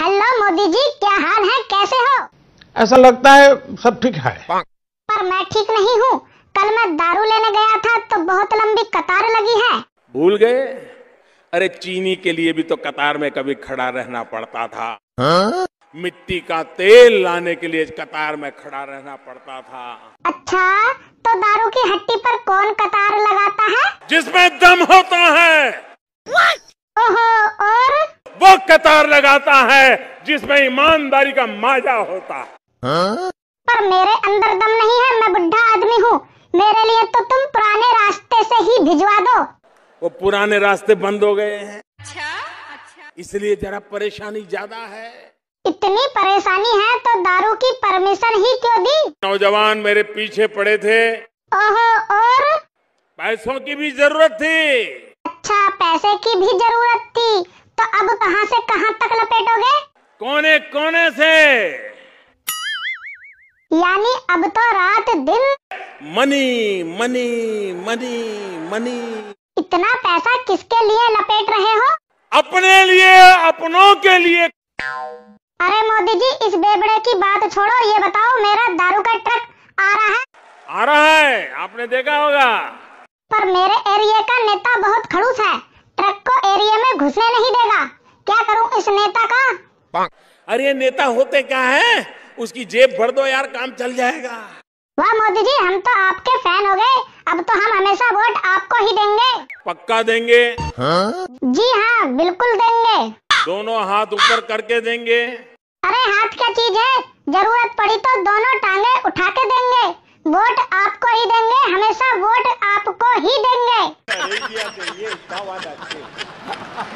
Hello Modi जी क्या हाल है कैसे हो ऐसा लगता है सब ठीक है पर मैं ठीक नहीं हूँ कल मैं दारू लेने गया था तो बहुत लंबी कतार लगी है भूल गए अरे चीनी के लिए भी तो कतार में कभी खड़ा रहना पड़ता था हा? मिट्टी का तेल लाने के लिए कतार में खड़ा रहना पड़ता था अच्छा तो दारू की हट्टी पर कौन कतार लगाता है जिसमें दम होता है What? वो कतार लगाता है जिसमें ईमानदारी का माजा होता है पर मेरे अंदर दम नहीं है मैं बुढ़ा आदमी हूँ मेरे लिए तो तुम पुराने रास्ते से ही भिजवा दो वो पुराने रास्ते बंद हो गए हैं अच्छा अच्छा इसलिए जरा परेशानी ज्यादा है इतनी परेशानी है तो दारू की परमिशन ही क्यों दी नौजवान मेरे पीछे पड़े थे ओहो और पैसों की भी जरूरत थी अच्छा पैसे की भी जरूरत थी तो अब कहां से कहाँ तक लपेटोगे कोने कोने से यानी अब तो रात दिन मनी मनी मनी मनी इतना पैसा किसके लिए लपेट रहे हो अपने लिए अपनों के लिए अरे मोदी जी इस बेबड़े की बात छोड़ो ये बताओ मेरा दारू का ट्रक आ रहा है आ रहा है आपने देखा होगा पर मेरे एरिया का नेता नेता का अरे नेता होते क्या है उसकी जेब भर दो यार काम चल जाएगा वाह मोदी जी हम तो आपके फैन हो गए अब तो हम हमेशा वोट आपको ही देंगे पक्का देंगे हा? जी हाँ बिल्कुल देंगे दोनों हाथ ऊपर करके देंगे अरे हाथ क्या चीज है जरूरत पड़ी तो दोनों टांगे उठा के देंगे वोट आपको ही देंगे हमेशा वोट आपको ही देंगे